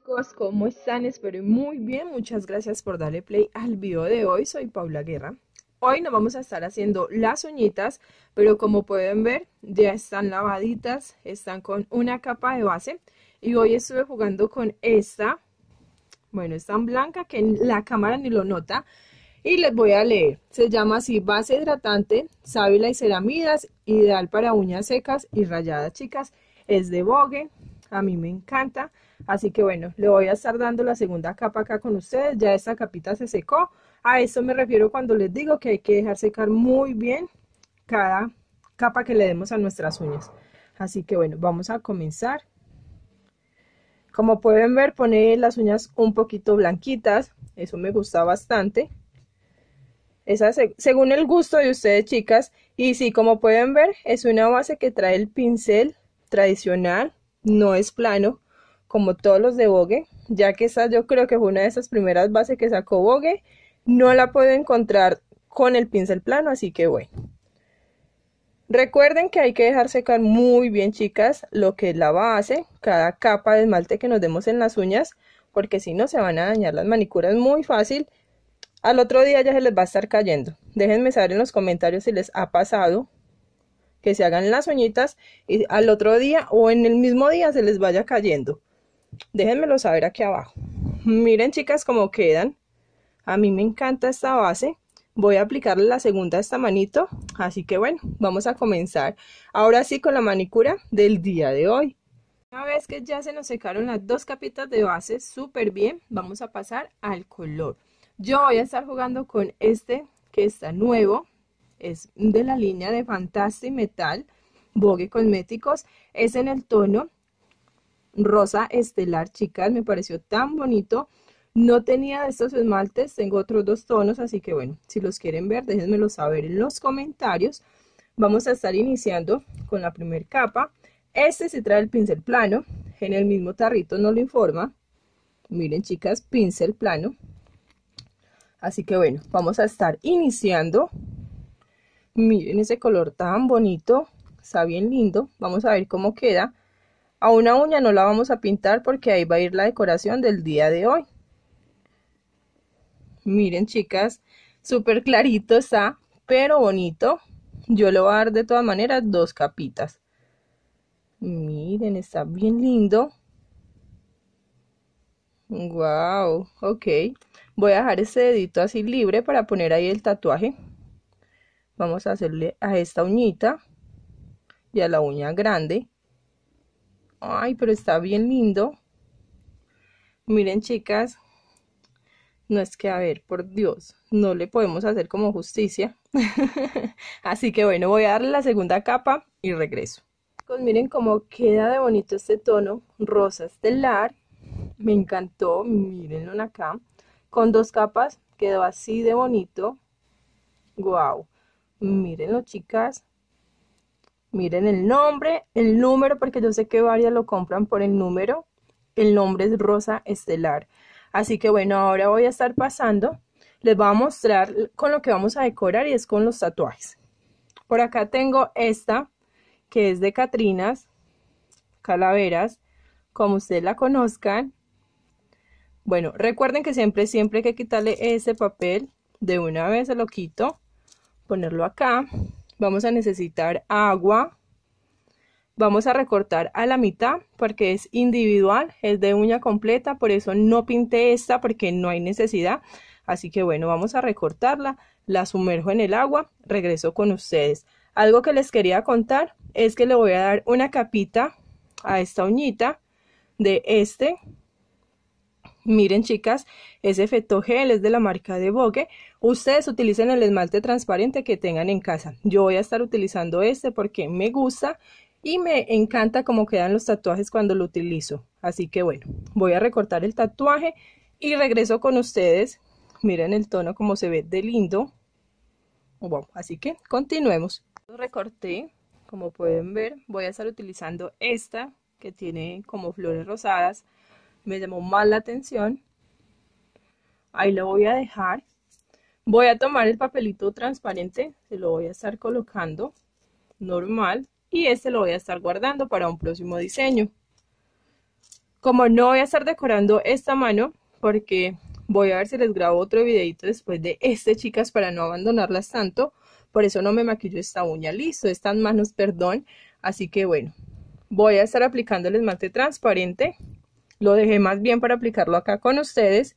chicos? ¿Cómo están? Espero muy bien. Muchas gracias por darle play al video de hoy. Soy Paula Guerra. Hoy nos vamos a estar haciendo las uñitas, pero como pueden ver, ya están lavaditas, están con una capa de base. Y hoy estuve jugando con esta. Bueno, es tan blanca que la cámara ni lo nota. Y les voy a leer. Se llama así base hidratante, sábila y ceramidas, ideal para uñas secas y rayadas chicas. Es de Vogue, a mí me encanta. Así que bueno, le voy a estar dando la segunda capa acá con ustedes, ya esta capita se secó. A eso me refiero cuando les digo que hay que dejar secar muy bien cada capa que le demos a nuestras uñas. Así que bueno, vamos a comenzar. Como pueden ver, pone las uñas un poquito blanquitas, eso me gusta bastante. Esa según el gusto de ustedes, chicas. Y sí, como pueden ver, es una base que trae el pincel tradicional no es plano, como todos los de Vogue, ya que esa yo creo que fue una de esas primeras bases que sacó Vogue, no la puedo encontrar con el pincel plano, así que bueno. Recuerden que hay que dejar secar muy bien, chicas, lo que es la base, cada capa de esmalte que nos demos en las uñas, porque si no se van a dañar las manicuras muy fácil. Al otro día ya se les va a estar cayendo. Déjenme saber en los comentarios si les ha pasado que se hagan las uñitas y al otro día o en el mismo día se les vaya cayendo. Déjenmelo saber aquí abajo. Miren chicas cómo quedan. A mí me encanta esta base. Voy a aplicarle la segunda a esta manito. Así que bueno, vamos a comenzar ahora sí con la manicura del día de hoy. Una vez que ya se nos secaron las dos capitas de base súper bien, vamos a pasar al color. Yo voy a estar jugando con este que está nuevo, es de la línea de Fantastic Metal, Bogue Cosméticos, es en el tono rosa estelar, chicas, me pareció tan bonito. No tenía estos esmaltes, tengo otros dos tonos, así que bueno, si los quieren ver, déjenmelo saber en los comentarios. Vamos a estar iniciando con la primera capa. Este se trae el pincel plano, en el mismo tarrito no lo informa. Miren chicas, pincel plano. Así que bueno, vamos a estar iniciando Miren ese color tan bonito, está bien lindo. Vamos a ver cómo queda. A una uña no la vamos a pintar porque ahí va a ir la decoración del día de hoy. Miren chicas, súper clarito está, pero bonito. Yo lo voy a dar de todas maneras dos capitas. Miren, está bien lindo. Wow, ok. Voy a dejar ese dedito así libre para poner ahí el tatuaje vamos a hacerle a esta uñita y a la uña grande ay pero está bien lindo miren chicas no es que a ver por Dios no le podemos hacer como justicia así que bueno voy a darle la segunda capa y regreso pues miren cómo queda de bonito este tono rosa estelar me encantó mírenlo acá con dos capas quedó así de bonito wow Mirenlo chicas. Miren el nombre, el número, porque yo sé que varias lo compran por el número. El nombre es Rosa Estelar. Así que bueno, ahora voy a estar pasando. Les voy a mostrar con lo que vamos a decorar y es con los tatuajes. Por acá tengo esta, que es de Catrinas, Calaveras, como ustedes la conozcan. Bueno, recuerden que siempre, siempre hay que quitarle ese papel. De una vez se lo quito ponerlo acá. Vamos a necesitar agua. Vamos a recortar a la mitad porque es individual, es de uña completa, por eso no pinté esta porque no hay necesidad. Así que bueno, vamos a recortarla, la sumerjo en el agua, regreso con ustedes. Algo que les quería contar es que le voy a dar una capita a esta uñita de este Miren chicas, ese efecto gel es de la marca de Vogue. Ustedes utilicen el esmalte transparente que tengan en casa. Yo voy a estar utilizando este porque me gusta y me encanta cómo quedan los tatuajes cuando lo utilizo. Así que bueno, voy a recortar el tatuaje y regreso con ustedes. Miren el tono como se ve de lindo. así que continuemos. recorté, como pueden ver, voy a estar utilizando esta que tiene como flores rosadas me llamó mal la atención. Ahí lo voy a dejar. Voy a tomar el papelito transparente, se lo voy a estar colocando normal y este lo voy a estar guardando para un próximo diseño. Como no voy a estar decorando esta mano porque voy a ver si les grabo otro videito después de este, chicas, para no abandonarlas tanto. Por eso no me maquillo esta uña, listo, estas manos, perdón. Así que bueno, voy a estar aplicando el esmalte transparente lo dejé más bien para aplicarlo acá con ustedes.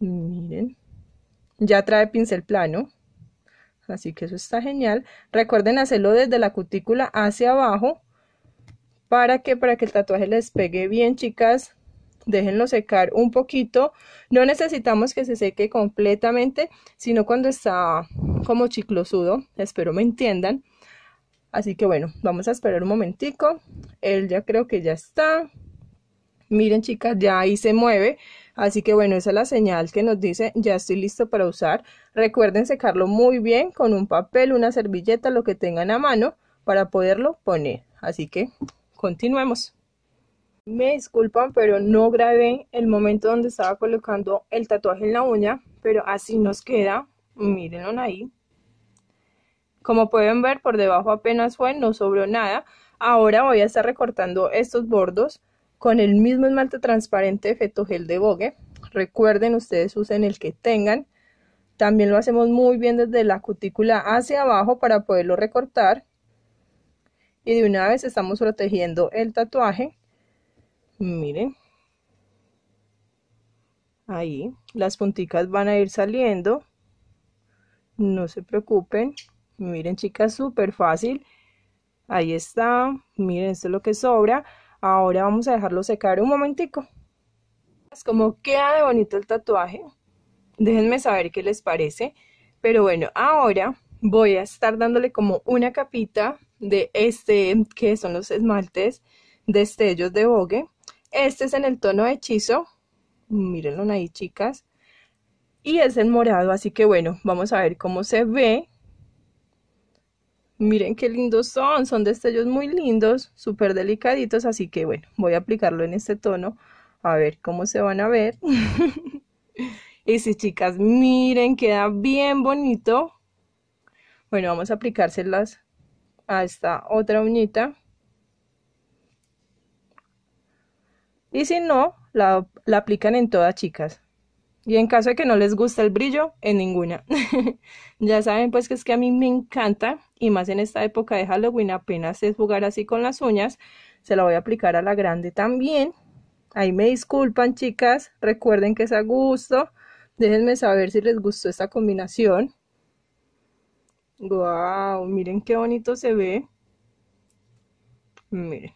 Miren, ya trae pincel plano, así que eso está genial. Recuerden hacerlo desde la cutícula hacia abajo para que, para que el tatuaje les pegue bien, chicas. Déjenlo secar un poquito. No necesitamos que se seque completamente, sino cuando está como chiclosudo. Espero me entiendan. Así que bueno, vamos a esperar un momentico. Él ya creo que ya está. Miren chicas, ya ahí se mueve. Así que bueno, esa es la señal que nos dice ya estoy listo para usar. Recuerden secarlo muy bien con un papel, una servilleta, lo que tengan a mano para poderlo poner. Así que continuemos. Me disculpan, pero no grabé el momento donde estaba colocando el tatuaje en la uña, pero así nos queda. Mírenlo ahí. Como pueden ver, por debajo apenas fue, no sobró nada. Ahora voy a estar recortando estos bordos con el mismo esmalte transparente gel de Bogue. Recuerden, ustedes usen el que tengan. También lo hacemos muy bien desde la cutícula hacia abajo para poderlo recortar. Y de una vez estamos protegiendo el tatuaje. Miren. Ahí. Las punticas van a ir saliendo. No se preocupen. Miren, chicas, súper fácil. Ahí está. Miren, esto es lo que sobra. Ahora vamos a dejarlo secar un momentico. Como queda de bonito el tatuaje. Déjenme saber qué les parece. Pero bueno, ahora voy a estar dándole como una capita de este, que son los esmaltes destellos de bogue, Este es en el tono hechizo. Mírenlo ahí, chicas. Y es en morado, así que bueno, vamos a ver cómo se ve Miren qué lindos son, son destellos muy lindos, súper delicaditos, así que bueno, voy a aplicarlo en este tono, a ver cómo se van a ver. y si chicas, miren, queda bien bonito. Bueno, vamos a aplicárselas a esta otra uñita. Y si no, la aplican en todas, chicas. Y en caso de que no les guste el brillo, en ninguna. ya saben pues que es que a mí me encanta y más en esta época de Halloween apenas es jugar así con las uñas. Se la voy a aplicar a la grande también. Ahí me disculpan chicas, recuerden que es a gusto. Déjenme saber si les gustó esta combinación. Wow, miren qué bonito se ve. Miren.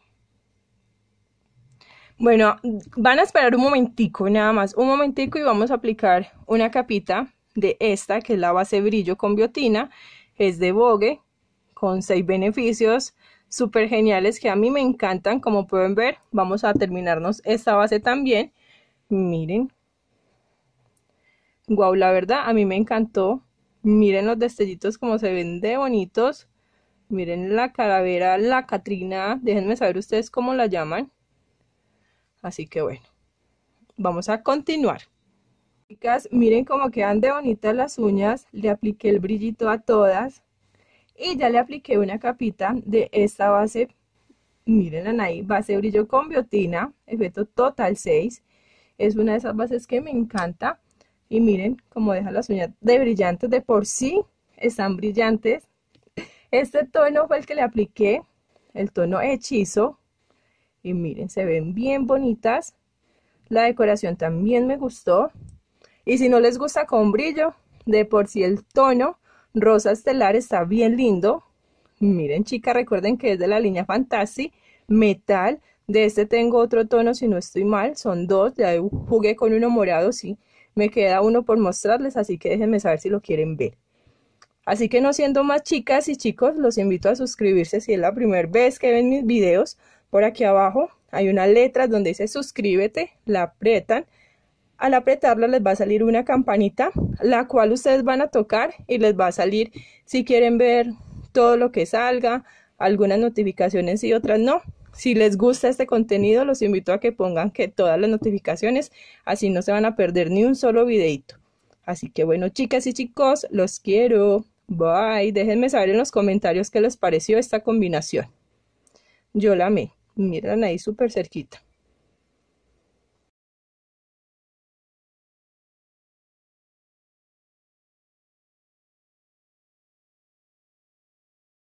Bueno, van a esperar un momentico, nada más, un momentico y vamos a aplicar una capita de esta, que es la base brillo con biotina, es de Vogue, con seis beneficios súper geniales que a mí me encantan, como pueden ver, vamos a terminarnos esta base también, miren, guau, la verdad, a mí me encantó, miren los destellitos como se ven de bonitos, miren la calavera, la Catrina, déjenme saber ustedes cómo la llaman, Así que bueno, vamos a continuar. Chicas, miren cómo quedan de bonitas las uñas. Le apliqué el brillito a todas. Y ya le apliqué una capita de esta base. Miren ahí, base brillo con biotina, efecto total 6. Es una de esas bases que me encanta. Y miren cómo deja las uñas de brillantes. De por sí están brillantes. Este tono fue el que le apliqué, el tono hechizo, y miren, se ven bien bonitas. La decoración también me gustó. Y si no les gusta con brillo, de por si el tono rosa estelar está bien lindo. Miren, chicas, recuerden que es de la línea Fantasy Metal. De este tengo otro tono, si no estoy mal. Son dos. Ya jugué con uno morado, sí. Me queda uno por mostrarles, así que déjenme saber si lo quieren ver. Así que no siendo más chicas y chicos, los invito a suscribirse si es la primera vez que ven mis videos por aquí abajo hay una letra donde dice suscríbete, la apretan. Al apretarla les va a salir una campanita, la cual ustedes van a tocar y les va a salir si quieren ver todo lo que salga, algunas notificaciones y otras no. Si les gusta este contenido, los invito a que pongan que todas las notificaciones, así no se van a perder ni un solo videito. Así que bueno, chicas y chicos, los quiero. Bye. Déjenme saber en los comentarios qué les pareció esta combinación. Yo la amé. Miren ahí súper cerquita.